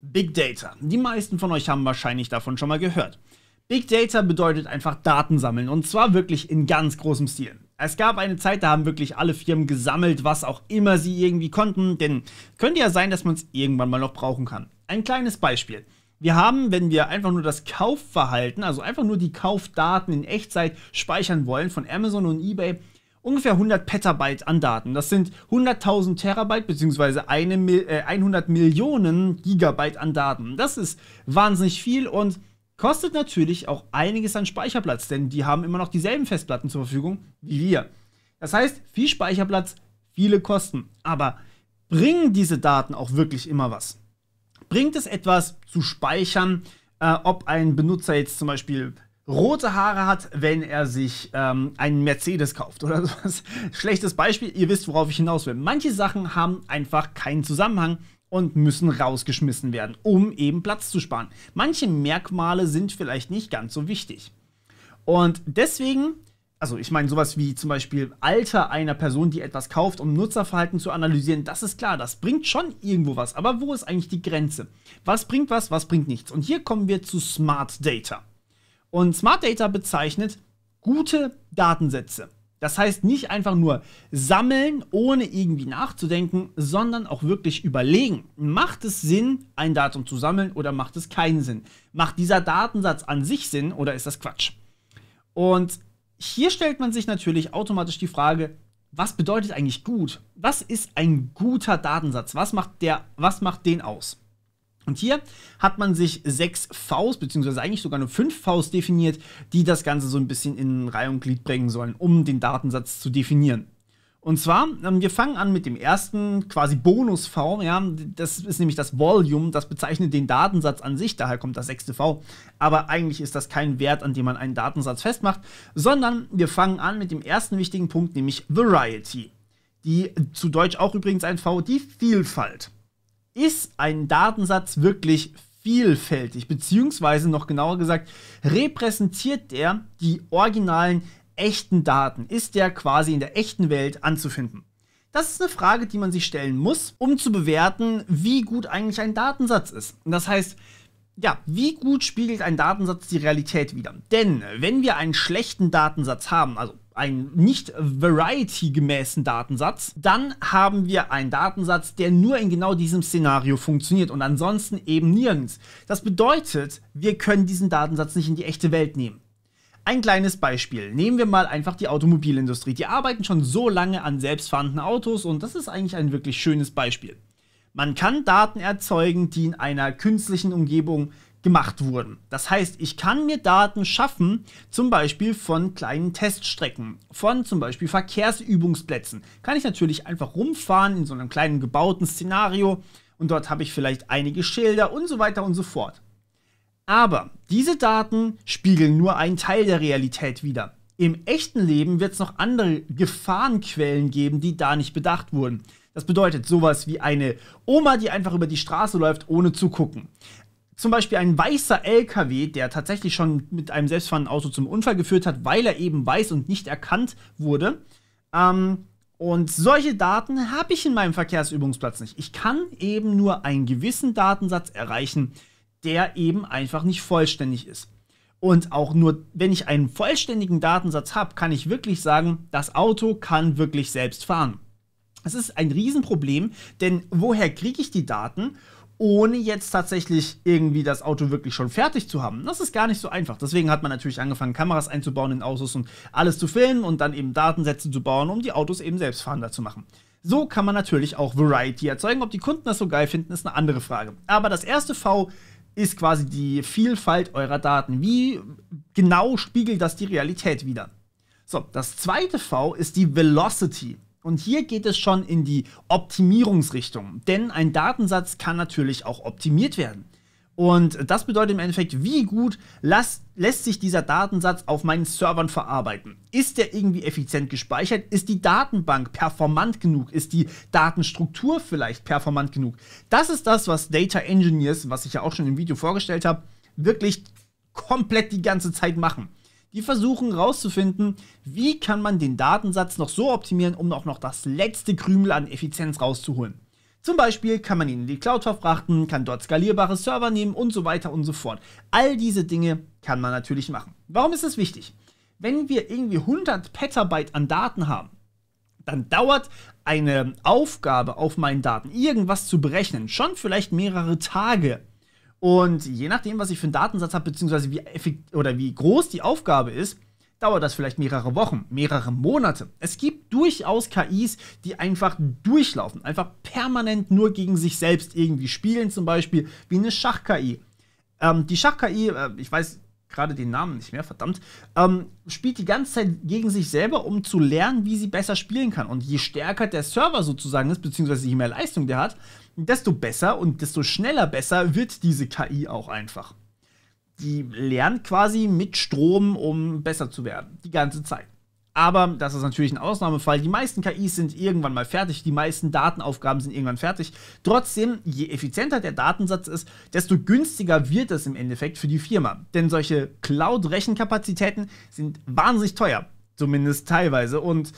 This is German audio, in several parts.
Big Data. Die meisten von euch haben wahrscheinlich davon schon mal gehört. Big Data bedeutet einfach Daten sammeln und zwar wirklich in ganz großem Stil. Es gab eine Zeit, da haben wirklich alle Firmen gesammelt, was auch immer sie irgendwie konnten, denn könnte ja sein, dass man es irgendwann mal noch brauchen kann. Ein kleines Beispiel. Wir haben, wenn wir einfach nur das Kaufverhalten, also einfach nur die Kaufdaten in Echtzeit speichern wollen von Amazon und eBay, ungefähr 100 Petabyte an Daten. Das sind 100.000 Terabyte bzw. Äh, 100 Millionen Gigabyte an Daten. Das ist wahnsinnig viel und kostet natürlich auch einiges an Speicherplatz, denn die haben immer noch dieselben Festplatten zur Verfügung wie wir. Das heißt, viel Speicherplatz, viele Kosten. Aber bringen diese Daten auch wirklich immer was? Bringt es etwas zu speichern, äh, ob ein Benutzer jetzt zum Beispiel rote Haare hat, wenn er sich ähm, einen Mercedes kauft oder sowas. Schlechtes Beispiel, ihr wisst, worauf ich hinaus will. Manche Sachen haben einfach keinen Zusammenhang und müssen rausgeschmissen werden, um eben Platz zu sparen. Manche Merkmale sind vielleicht nicht ganz so wichtig. Und deswegen, also ich meine sowas wie zum Beispiel Alter einer Person, die etwas kauft, um Nutzerverhalten zu analysieren, das ist klar, das bringt schon irgendwo was. Aber wo ist eigentlich die Grenze? Was bringt was, was bringt nichts? Und hier kommen wir zu Smart Data. Und Smart Data bezeichnet gute Datensätze. Das heißt nicht einfach nur sammeln, ohne irgendwie nachzudenken, sondern auch wirklich überlegen. Macht es Sinn, ein Datum zu sammeln oder macht es keinen Sinn? Macht dieser Datensatz an sich Sinn oder ist das Quatsch? Und hier stellt man sich natürlich automatisch die Frage, was bedeutet eigentlich gut? Was ist ein guter Datensatz? Was macht, der, was macht den aus? Und hier hat man sich sechs Vs, beziehungsweise eigentlich sogar nur fünf Vs definiert, die das Ganze so ein bisschen in Reihe und Glied bringen sollen, um den Datensatz zu definieren. Und zwar, ähm, wir fangen an mit dem ersten quasi Bonus-V. Ja, das ist nämlich das Volume, das bezeichnet den Datensatz an sich, daher kommt das sechste V. Aber eigentlich ist das kein Wert, an dem man einen Datensatz festmacht, sondern wir fangen an mit dem ersten wichtigen Punkt, nämlich Variety. Die zu Deutsch auch übrigens ein V, die Vielfalt ist ein Datensatz wirklich vielfältig, beziehungsweise noch genauer gesagt, repräsentiert der die originalen echten Daten? Ist der quasi in der echten Welt anzufinden? Das ist eine Frage, die man sich stellen muss, um zu bewerten, wie gut eigentlich ein Datensatz ist. das heißt, ja, wie gut spiegelt ein Datensatz die Realität wider? Denn wenn wir einen schlechten Datensatz haben, also einen nicht Variety-gemäßen Datensatz. Dann haben wir einen Datensatz, der nur in genau diesem Szenario funktioniert und ansonsten eben nirgends. Das bedeutet, wir können diesen Datensatz nicht in die echte Welt nehmen. Ein kleines Beispiel. Nehmen wir mal einfach die Automobilindustrie. Die arbeiten schon so lange an selbstfahrenden Autos und das ist eigentlich ein wirklich schönes Beispiel. Man kann Daten erzeugen, die in einer künstlichen Umgebung gemacht wurden. Das heißt, ich kann mir Daten schaffen, zum Beispiel von kleinen Teststrecken, von zum Beispiel Verkehrsübungsplätzen. Kann ich natürlich einfach rumfahren in so einem kleinen gebauten Szenario und dort habe ich vielleicht einige Schilder und so weiter und so fort. Aber diese Daten spiegeln nur einen Teil der Realität wider. Im echten Leben wird es noch andere Gefahrenquellen geben, die da nicht bedacht wurden. Das bedeutet sowas wie eine Oma, die einfach über die Straße läuft, ohne zu gucken zum Beispiel ein weißer LKW, der tatsächlich schon mit einem selbstfahrenden Auto zum Unfall geführt hat, weil er eben weiß und nicht erkannt wurde. Ähm, und solche Daten habe ich in meinem Verkehrsübungsplatz nicht. Ich kann eben nur einen gewissen Datensatz erreichen, der eben einfach nicht vollständig ist. Und auch nur, wenn ich einen vollständigen Datensatz habe, kann ich wirklich sagen, das Auto kann wirklich selbst fahren. Das ist ein Riesenproblem, denn woher kriege ich die Daten? ohne jetzt tatsächlich irgendwie das Auto wirklich schon fertig zu haben. Das ist gar nicht so einfach. Deswegen hat man natürlich angefangen, Kameras einzubauen in Autos und alles zu filmen und dann eben Datensätze zu bauen, um die Autos eben selbstfahrender zu machen. So kann man natürlich auch Variety erzeugen. Ob die Kunden das so geil finden, ist eine andere Frage. Aber das erste V ist quasi die Vielfalt eurer Daten. Wie genau spiegelt das die Realität wider? So, das zweite V ist die Velocity. Und hier geht es schon in die Optimierungsrichtung, denn ein Datensatz kann natürlich auch optimiert werden. Und das bedeutet im Endeffekt, wie gut las, lässt sich dieser Datensatz auf meinen Servern verarbeiten? Ist der irgendwie effizient gespeichert? Ist die Datenbank performant genug? Ist die Datenstruktur vielleicht performant genug? Das ist das, was Data Engineers, was ich ja auch schon im Video vorgestellt habe, wirklich komplett die ganze Zeit machen. Die versuchen herauszufinden, wie kann man den Datensatz noch so optimieren, um auch noch das letzte Krümel an Effizienz rauszuholen. Zum Beispiel kann man ihn in die Cloud verfrachten, kann dort skalierbare Server nehmen und so weiter und so fort. All diese Dinge kann man natürlich machen. Warum ist das wichtig? Wenn wir irgendwie 100 Petabyte an Daten haben, dann dauert eine Aufgabe auf meinen Daten, irgendwas zu berechnen, schon vielleicht mehrere Tage. Und je nachdem, was ich für einen Datensatz habe, beziehungsweise wie, oder wie groß die Aufgabe ist, dauert das vielleicht mehrere Wochen, mehrere Monate. Es gibt durchaus KIs, die einfach durchlaufen, einfach permanent nur gegen sich selbst irgendwie spielen, zum Beispiel wie eine Schach-KI. Ähm, die Schach-KI, äh, ich weiß gerade den Namen nicht mehr, verdammt, ähm, spielt die ganze Zeit gegen sich selber, um zu lernen, wie sie besser spielen kann. Und je stärker der Server sozusagen ist, beziehungsweise je mehr Leistung der hat, desto besser und desto schneller besser wird diese KI auch einfach. Die lernt quasi mit Strom, um besser zu werden, die ganze Zeit. Aber das ist natürlich ein Ausnahmefall. Die meisten KIs sind irgendwann mal fertig, die meisten Datenaufgaben sind irgendwann fertig. Trotzdem, je effizienter der Datensatz ist, desto günstiger wird es im Endeffekt für die Firma. Denn solche Cloud-Rechenkapazitäten sind wahnsinnig teuer, zumindest teilweise. Und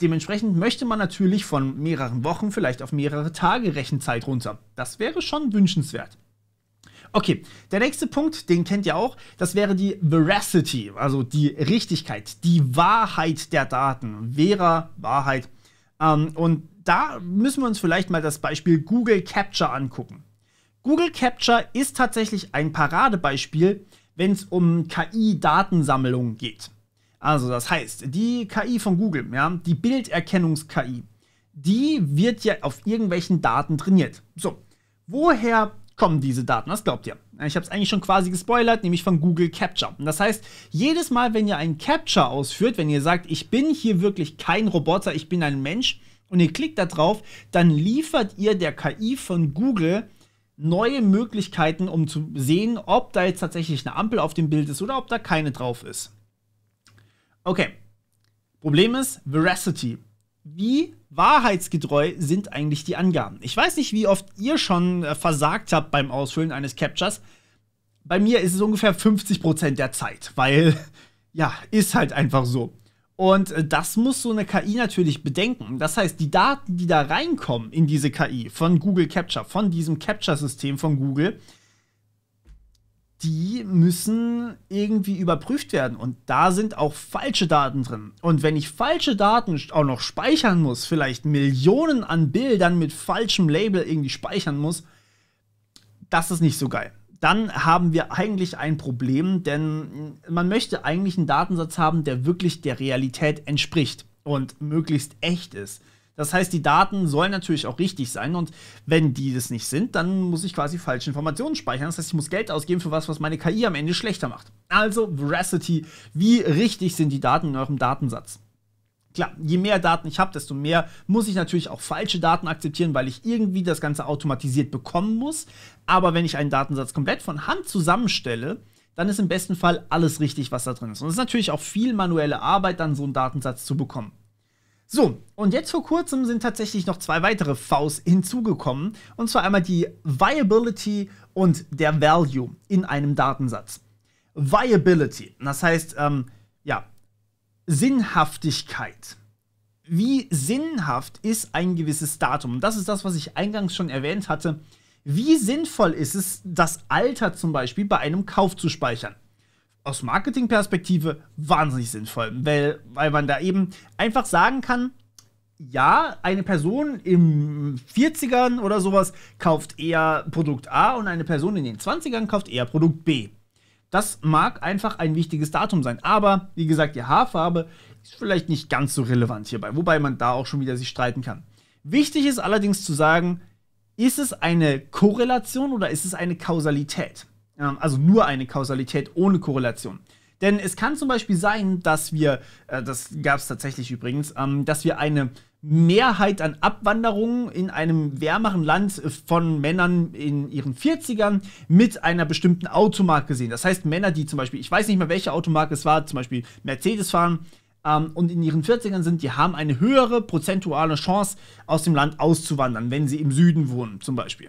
dementsprechend möchte man natürlich von mehreren Wochen vielleicht auf mehrere Tage Rechenzeit runter. Das wäre schon wünschenswert. Okay, der nächste Punkt, den kennt ihr auch, das wäre die Veracity, also die Richtigkeit, die Wahrheit der Daten. Vera, Wahrheit. Ähm, und da müssen wir uns vielleicht mal das Beispiel Google Capture angucken. Google Capture ist tatsächlich ein Paradebeispiel, wenn es um KI-Datensammlung geht. Also das heißt, die KI von Google, ja, die Bilderkennungs-KI, die wird ja auf irgendwelchen Daten trainiert. So, woher kommen diese Daten. Was glaubt ihr? Ich habe es eigentlich schon quasi gespoilert, nämlich von Google Capture. Das heißt, jedes Mal, wenn ihr einen Capture ausführt, wenn ihr sagt, ich bin hier wirklich kein Roboter, ich bin ein Mensch und ihr klickt da drauf, dann liefert ihr der KI von Google neue Möglichkeiten, um zu sehen, ob da jetzt tatsächlich eine Ampel auf dem Bild ist oder ob da keine drauf ist. Okay. Problem ist Veracity wie wahrheitsgetreu sind eigentlich die Angaben. Ich weiß nicht, wie oft ihr schon äh, versagt habt beim Ausfüllen eines Captchas. Bei mir ist es ungefähr 50% der Zeit, weil ja, ist halt einfach so. Und äh, das muss so eine KI natürlich bedenken. Das heißt, die Daten, die da reinkommen in diese KI von Google Capture, von diesem Capture-System von Google, die müssen irgendwie überprüft werden. Und da sind auch falsche Daten drin. Und wenn ich falsche Daten auch noch speichern muss, vielleicht Millionen an Bildern mit falschem Label irgendwie speichern muss, das ist nicht so geil. Dann haben wir eigentlich ein Problem, denn man möchte eigentlich einen Datensatz haben, der wirklich der Realität entspricht und möglichst echt ist. Das heißt, die Daten sollen natürlich auch richtig sein und wenn die das nicht sind, dann muss ich quasi falsche Informationen speichern. Das heißt, ich muss Geld ausgeben für was, was meine KI am Ende schlechter macht. Also Veracity, wie richtig sind die Daten in eurem Datensatz? Klar, je mehr Daten ich habe, desto mehr muss ich natürlich auch falsche Daten akzeptieren, weil ich irgendwie das Ganze automatisiert bekommen muss. Aber wenn ich einen Datensatz komplett von Hand zusammenstelle, dann ist im besten Fall alles richtig, was da drin ist. Und es ist natürlich auch viel manuelle Arbeit, dann so einen Datensatz zu bekommen. So, und jetzt vor kurzem sind tatsächlich noch zwei weitere Vs hinzugekommen. Und zwar einmal die Viability und der Value in einem Datensatz. Viability, das heißt, ähm, ja, Sinnhaftigkeit. Wie sinnhaft ist ein gewisses Datum? Das ist das, was ich eingangs schon erwähnt hatte. Wie sinnvoll ist es, das Alter zum Beispiel bei einem Kauf zu speichern? aus Marketingperspektive wahnsinnig sinnvoll, weil, weil man da eben einfach sagen kann, ja, eine Person im 40ern oder sowas kauft eher Produkt A und eine Person in den 20ern kauft eher Produkt B. Das mag einfach ein wichtiges Datum sein, aber wie gesagt, die Haarfarbe ist vielleicht nicht ganz so relevant hierbei, wobei man da auch schon wieder sich streiten kann. Wichtig ist allerdings zu sagen, ist es eine Korrelation oder ist es eine Kausalität? Ähm, also nur eine Kausalität ohne Korrelation. Denn es kann zum Beispiel sein, dass wir, äh, das gab es tatsächlich übrigens, ähm, dass wir eine Mehrheit an Abwanderungen in einem wärmeren Land äh, von Männern in ihren 40ern mit einer bestimmten Automarke sehen. Das heißt, Männer, die zum Beispiel, ich weiß nicht mehr, welche Automarke es war, zum Beispiel Mercedes fahren ähm, und in ihren 40ern sind, die haben eine höhere prozentuale Chance, aus dem Land auszuwandern, wenn sie im Süden wohnen, zum Beispiel.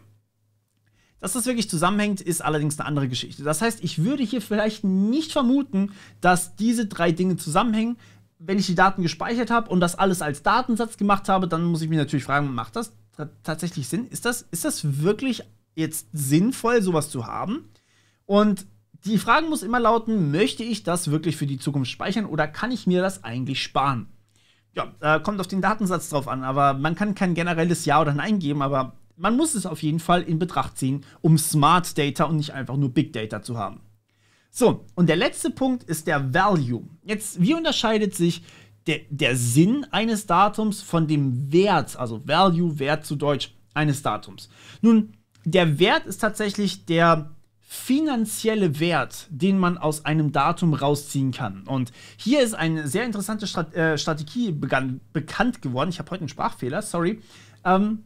Dass das wirklich zusammenhängt, ist allerdings eine andere Geschichte. Das heißt, ich würde hier vielleicht nicht vermuten, dass diese drei Dinge zusammenhängen. Wenn ich die Daten gespeichert habe und das alles als Datensatz gemacht habe, dann muss ich mich natürlich fragen, macht das tatsächlich Sinn? Ist das, ist das wirklich jetzt sinnvoll, sowas zu haben? Und die Frage muss immer lauten, möchte ich das wirklich für die Zukunft speichern oder kann ich mir das eigentlich sparen? Ja, äh, kommt auf den Datensatz drauf an, aber man kann kein generelles Ja oder Nein geben, aber man muss es auf jeden Fall in Betracht ziehen, um Smart Data und nicht einfach nur Big Data zu haben. So, und der letzte Punkt ist der Value. Jetzt, wie unterscheidet sich der, der Sinn eines Datums von dem Wert, also Value, Wert zu Deutsch, eines Datums? Nun, der Wert ist tatsächlich der finanzielle Wert, den man aus einem Datum rausziehen kann. Und hier ist eine sehr interessante Strat äh, Strategie begann, bekannt geworden. Ich habe heute einen Sprachfehler, sorry. Ähm,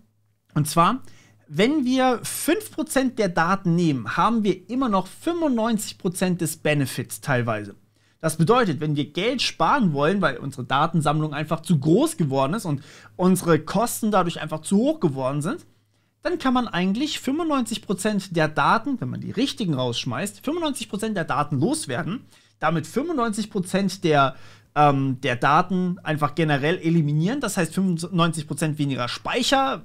und zwar, wenn wir 5% der Daten nehmen, haben wir immer noch 95% des Benefits teilweise. Das bedeutet, wenn wir Geld sparen wollen, weil unsere Datensammlung einfach zu groß geworden ist und unsere Kosten dadurch einfach zu hoch geworden sind, dann kann man eigentlich 95% der Daten, wenn man die richtigen rausschmeißt, 95% der Daten loswerden, damit 95% der, ähm, der Daten einfach generell eliminieren, das heißt 95% weniger Speicher,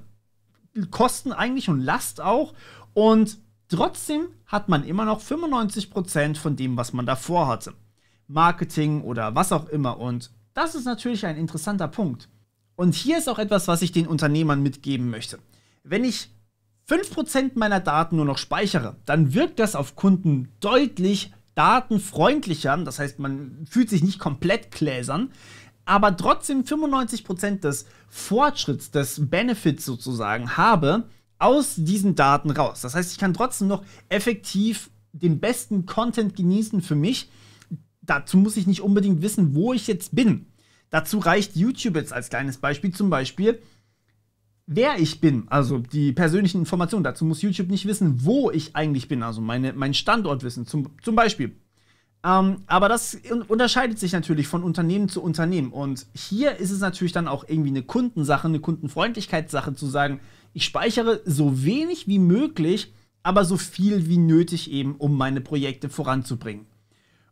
Kosten eigentlich und Last auch. Und trotzdem hat man immer noch 95% von dem, was man davor hatte. Marketing oder was auch immer. Und das ist natürlich ein interessanter Punkt. Und hier ist auch etwas, was ich den Unternehmern mitgeben möchte. Wenn ich 5% meiner Daten nur noch speichere, dann wirkt das auf Kunden deutlich datenfreundlicher. Das heißt, man fühlt sich nicht komplett gläsern aber trotzdem 95% des Fortschritts, des Benefits sozusagen habe aus diesen Daten raus. Das heißt, ich kann trotzdem noch effektiv den besten Content genießen für mich. Dazu muss ich nicht unbedingt wissen, wo ich jetzt bin. Dazu reicht YouTube jetzt als kleines Beispiel zum Beispiel, wer ich bin, also die persönlichen Informationen. Dazu muss YouTube nicht wissen, wo ich eigentlich bin, also meine, mein Standort wissen. Zum, zum Beispiel ähm, aber das unterscheidet sich natürlich von Unternehmen zu Unternehmen. Und hier ist es natürlich dann auch irgendwie eine Kundensache, eine Kundenfreundlichkeitssache zu sagen, ich speichere so wenig wie möglich, aber so viel wie nötig eben, um meine Projekte voranzubringen.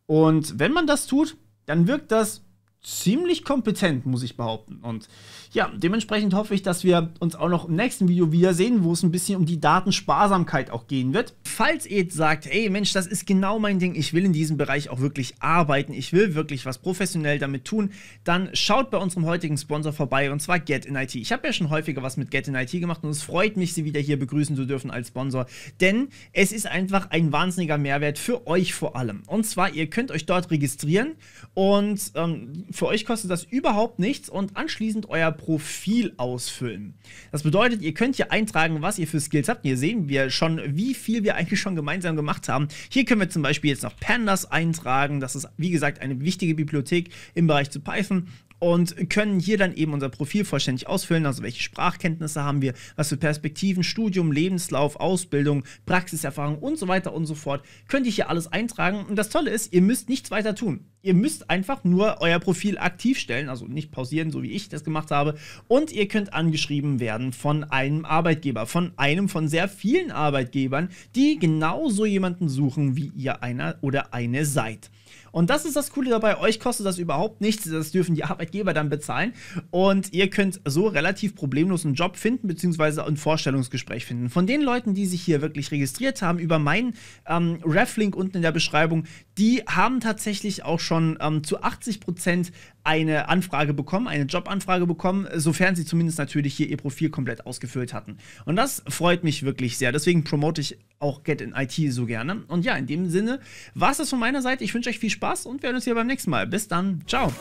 Und wenn man das tut, dann wirkt das ziemlich kompetent, muss ich behaupten. Und ja, dementsprechend hoffe ich, dass wir uns auch noch im nächsten Video wiedersehen, wo es ein bisschen um die Datensparsamkeit auch gehen wird. Falls ihr jetzt sagt, ey Mensch, das ist genau mein Ding, ich will in diesem Bereich auch wirklich arbeiten, ich will wirklich was professionell damit tun, dann schaut bei unserem heutigen Sponsor vorbei und zwar Get in IT. Ich habe ja schon häufiger was mit Get in IT gemacht und es freut mich, sie wieder hier begrüßen zu dürfen als Sponsor, denn es ist einfach ein wahnsinniger Mehrwert für euch vor allem. Und zwar, ihr könnt euch dort registrieren und ähm, für euch kostet das überhaupt nichts und anschließend euer Profil ausfüllen. Das bedeutet, ihr könnt hier eintragen, was ihr für Skills habt. Hier sehen wir schon, wie viel wir eigentlich schon gemeinsam gemacht haben. Hier können wir zum Beispiel jetzt noch Pandas eintragen. Das ist, wie gesagt, eine wichtige Bibliothek im Bereich zu Python und können hier dann eben unser Profil vollständig ausfüllen. Also welche Sprachkenntnisse haben wir, was für Perspektiven, Studium, Lebenslauf, Ausbildung, Praxiserfahrung und so weiter und so fort. Könnt ihr hier alles eintragen. Und das Tolle ist, ihr müsst nichts weiter tun. Ihr müsst einfach nur euer Profil aktiv stellen, also nicht pausieren, so wie ich das gemacht habe. Und ihr könnt angeschrieben werden von einem Arbeitgeber, von einem von sehr vielen Arbeitgebern, die genauso jemanden suchen, wie ihr einer oder eine seid. Und das ist das Coole dabei, euch kostet das überhaupt nichts, das dürfen die Arbeitgeber dann bezahlen und ihr könnt so relativ problemlos einen Job finden, beziehungsweise ein Vorstellungsgespräch finden. Von den Leuten, die sich hier wirklich registriert haben, über meinen ähm, Reflink unten in der Beschreibung, die haben tatsächlich auch schon ähm, zu 80% Prozent eine Anfrage bekommen, eine Jobanfrage bekommen, sofern sie zumindest natürlich hier ihr Profil komplett ausgefüllt hatten. Und das freut mich wirklich sehr. Deswegen promote ich auch Get in IT so gerne. Und ja, in dem Sinne war es das von meiner Seite. Ich wünsche euch viel Spaß Spaß und wir hören uns hier beim nächsten Mal. Bis dann. Ciao.